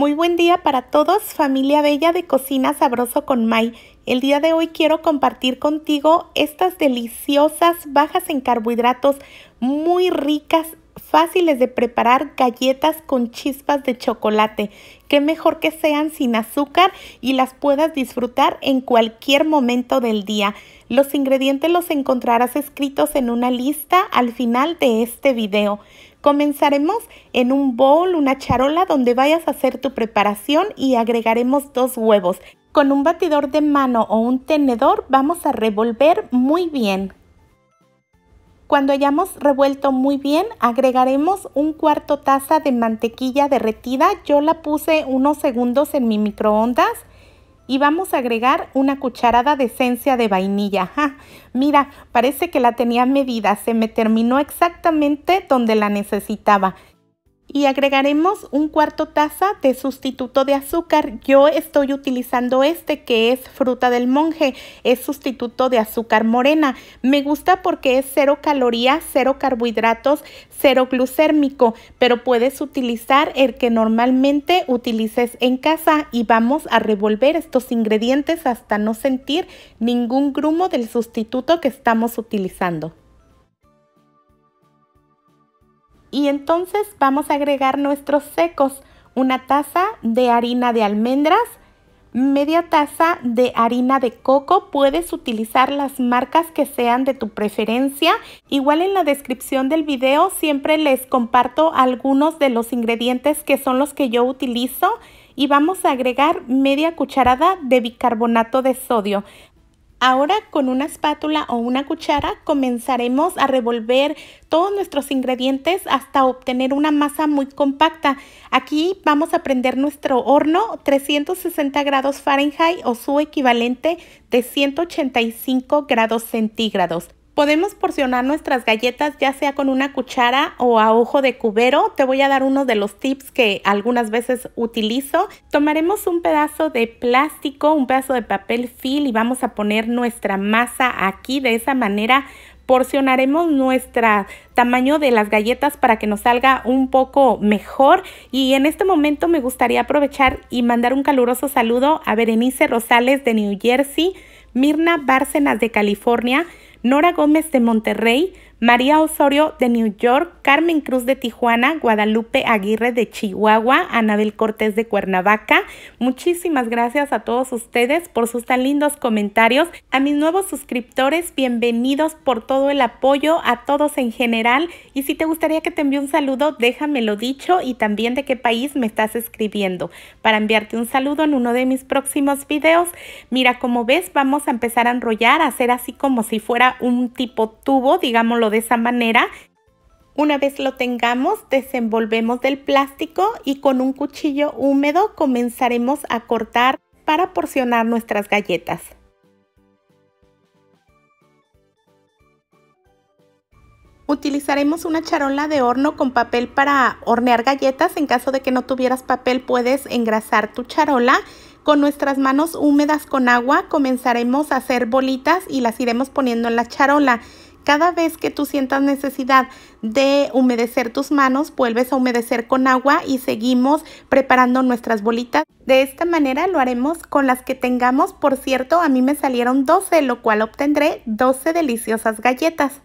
Muy buen día para todos, familia bella de Cocina Sabroso con Mai. El día de hoy quiero compartir contigo estas deliciosas bajas en carbohidratos, muy ricas, fáciles de preparar, galletas con chispas de chocolate. Qué mejor que sean sin azúcar y las puedas disfrutar en cualquier momento del día. Los ingredientes los encontrarás escritos en una lista al final de este video. Comenzaremos en un bowl, una charola donde vayas a hacer tu preparación y agregaremos dos huevos. Con un batidor de mano o un tenedor vamos a revolver muy bien. Cuando hayamos revuelto muy bien, agregaremos un cuarto taza de mantequilla derretida. Yo la puse unos segundos en mi microondas y vamos a agregar una cucharada de esencia de vainilla. Mira, parece que la tenía medida, se me terminó exactamente donde la necesitaba y agregaremos un cuarto taza de sustituto de azúcar. Yo estoy utilizando este que es fruta del monje, es sustituto de azúcar morena. Me gusta porque es cero calorías, cero carbohidratos, cero glucérmico, pero puedes utilizar el que normalmente utilices en casa y vamos a revolver estos ingredientes hasta no sentir ningún grumo del sustituto que estamos utilizando. Y entonces vamos a agregar nuestros secos, una taza de harina de almendras, media taza de harina de coco. Puedes utilizar las marcas que sean de tu preferencia. Igual en la descripción del video siempre les comparto algunos de los ingredientes que son los que yo utilizo. Y vamos a agregar media cucharada de bicarbonato de sodio. Ahora con una espátula o una cuchara comenzaremos a revolver todos nuestros ingredientes hasta obtener una masa muy compacta. Aquí vamos a prender nuestro horno 360 grados Fahrenheit o su equivalente de 185 grados centígrados. Podemos porcionar nuestras galletas ya sea con una cuchara o a ojo de cubero. Te voy a dar uno de los tips que algunas veces utilizo. Tomaremos un pedazo de plástico, un pedazo de papel fil y vamos a poner nuestra masa aquí. De esa manera porcionaremos nuestro tamaño de las galletas para que nos salga un poco mejor. Y en este momento me gustaría aprovechar y mandar un caluroso saludo a Berenice Rosales de New Jersey, Mirna Bárcenas de California, Nora Gómez de Monterrey María Osorio de New York, Carmen Cruz de Tijuana, Guadalupe Aguirre de Chihuahua, Anabel Cortés de Cuernavaca. Muchísimas gracias a todos ustedes por sus tan lindos comentarios. A mis nuevos suscriptores, bienvenidos por todo el apoyo, a todos en general. Y si te gustaría que te envíe un saludo, déjamelo dicho y también de qué país me estás escribiendo para enviarte un saludo en uno de mis próximos videos. Mira, como ves, vamos a empezar a enrollar, a hacer así como si fuera un tipo tubo, digámoslo de esa manera. Una vez lo tengamos, desenvolvemos del plástico y con un cuchillo húmedo comenzaremos a cortar para porcionar nuestras galletas. Utilizaremos una charola de horno con papel para hornear galletas. En caso de que no tuvieras papel, puedes engrasar tu charola. Con nuestras manos húmedas con agua comenzaremos a hacer bolitas y las iremos poniendo en la charola. Cada vez que tú sientas necesidad de humedecer tus manos, vuelves a humedecer con agua y seguimos preparando nuestras bolitas. De esta manera lo haremos con las que tengamos. Por cierto, a mí me salieron 12, lo cual obtendré 12 deliciosas galletas.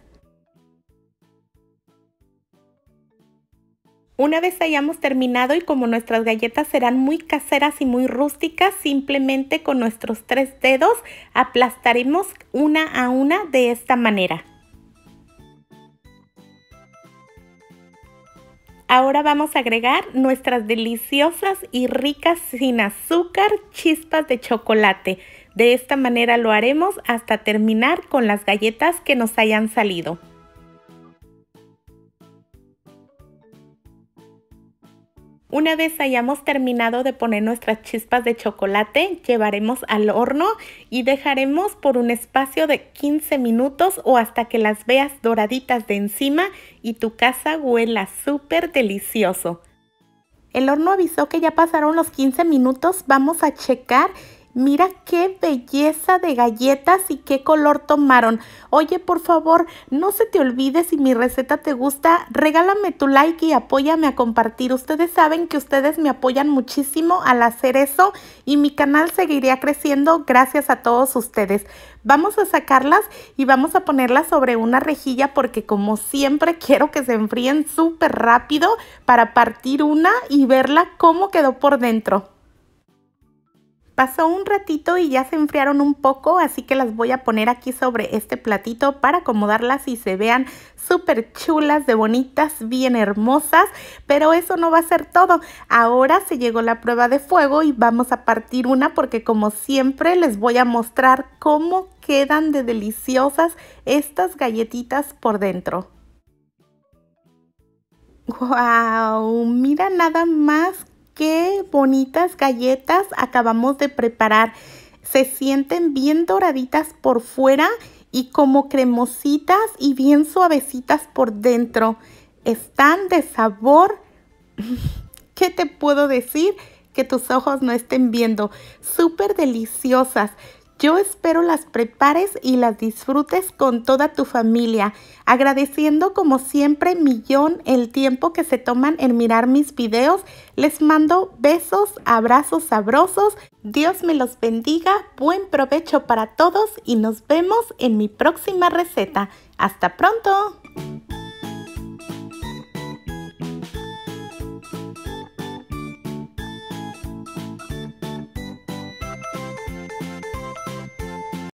Una vez hayamos terminado y como nuestras galletas serán muy caseras y muy rústicas, simplemente con nuestros tres dedos aplastaremos una a una de esta manera. Ahora vamos a agregar nuestras deliciosas y ricas sin azúcar chispas de chocolate. De esta manera lo haremos hasta terminar con las galletas que nos hayan salido. Una vez hayamos terminado de poner nuestras chispas de chocolate, llevaremos al horno y dejaremos por un espacio de 15 minutos o hasta que las veas doraditas de encima y tu casa huela súper delicioso. El horno avisó que ya pasaron los 15 minutos, vamos a checar Mira qué belleza de galletas y qué color tomaron. Oye, por favor, no se te olvide si mi receta te gusta, regálame tu like y apóyame a compartir. Ustedes saben que ustedes me apoyan muchísimo al hacer eso y mi canal seguiría creciendo gracias a todos ustedes. Vamos a sacarlas y vamos a ponerlas sobre una rejilla porque como siempre quiero que se enfríen súper rápido para partir una y verla cómo quedó por dentro. Pasó un ratito y ya se enfriaron un poco, así que las voy a poner aquí sobre este platito para acomodarlas y se vean súper chulas, de bonitas, bien hermosas. Pero eso no va a ser todo. Ahora se llegó la prueba de fuego y vamos a partir una porque como siempre les voy a mostrar cómo quedan de deliciosas estas galletitas por dentro. ¡Wow! Mira nada más qué bonitas galletas acabamos de preparar. Se sienten bien doraditas por fuera y como cremositas y bien suavecitas por dentro. Están de sabor. ¿Qué te puedo decir? Que tus ojos no estén viendo. Súper deliciosas. Yo espero las prepares y las disfrutes con toda tu familia, agradeciendo como siempre millón el tiempo que se toman en mirar mis videos. Les mando besos, abrazos sabrosos, Dios me los bendiga, buen provecho para todos y nos vemos en mi próxima receta. ¡Hasta pronto!